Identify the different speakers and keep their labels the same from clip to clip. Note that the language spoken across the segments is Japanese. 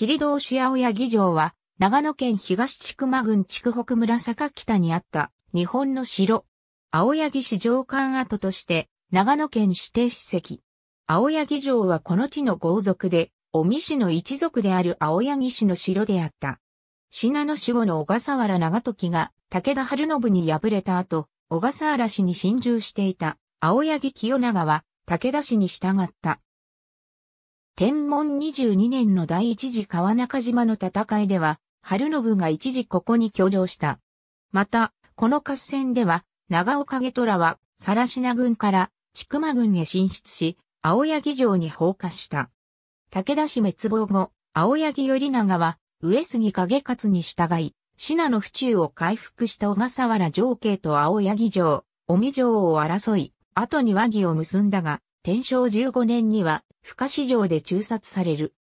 Speaker 1: 霧道市青議場は、長野県東千曲郡筑北村坂北にあった日本の城。青柳市城館跡として長野県指定史跡。青柳城はこの地の豪族で、尾身氏の一族である青柳氏の城であった。信濃守護の小笠原長時が武田春信に敗れた後、小笠原氏に侵入していた青柳清長は武田氏に従った。天文22年の第一次川中島の戦いでは、春信が一時ここに居城した。また、この合戦では、長岡下虎は、更科軍から、千曲軍へ進出し、青柳城に放火した。武田氏滅亡後、青柳頼長は、上杉景勝に従い、品の府中を回復した小笠原城慶と青柳城、尾身城を争い、後に和議を結んだが、天正15年には、深市場で中殺される。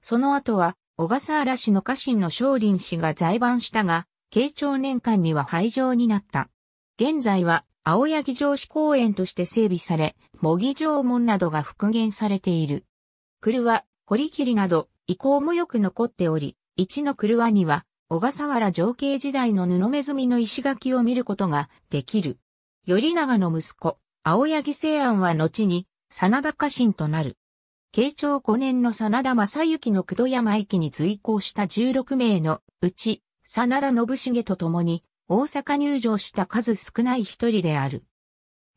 Speaker 1: その後は、小笠原氏の家臣の少林氏が在番したが、慶長年間には廃城になった。現在は、青柳城市公園として整備され、模擬城門などが復元されている。狂は、堀切など、遺構もよく残っており、一の狂には、小笠原情景時代の布目積みの石垣を見ることができる。頼長の息子、青柳清安は後に、真田家臣となる。慶長5年の真田正幸の久戸山駅に随行した16名のうち、真田信繁と共に大阪入城した数少ない一人である。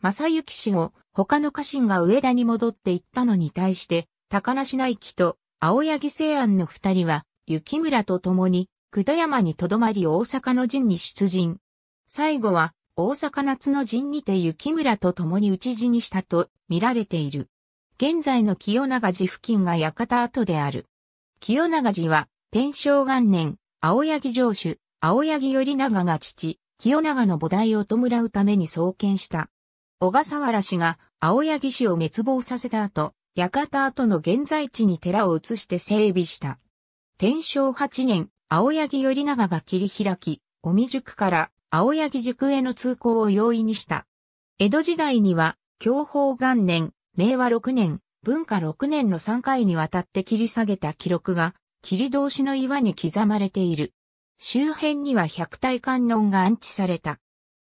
Speaker 1: 正幸氏後、他の家臣が上田に戻っていったのに対して、高梨内輝と青柳聖安の二人は、雪村と共に、久戸山に留まり大阪の陣に出陣。最後は、大阪夏の陣にて雪村と共に討ち死にしたと見られている。現在の清永寺付近が館跡である。清永寺は、天正元年、青柳城主、青柳頼長が父、清永の母提を弔うために創建した。小笠原氏が青柳氏を滅亡させた後、館跡の現在地に寺を移して整備した。天正8年、青柳頼長が切り開き、尾身塾から青柳塾への通行を容易にした。江戸時代には、享保元年、明和6年、文化6年の3回にわたって切り下げた記録が、切通しの岩に刻まれている。周辺には百体観音が安置された。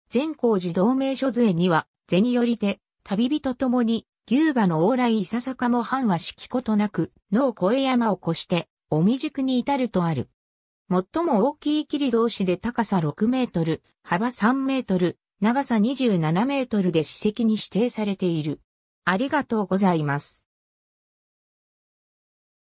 Speaker 1: 善光寺同盟所杖には、銭よりて、旅人ともに、牛馬の往来いささかも藩は敷ことなく、脳越山を越して、おみじくに至るとある。最も大きい切通しで高さ6メートル、幅3メートル、長さ27メートルで史跡に指定されている。ありがとうございます。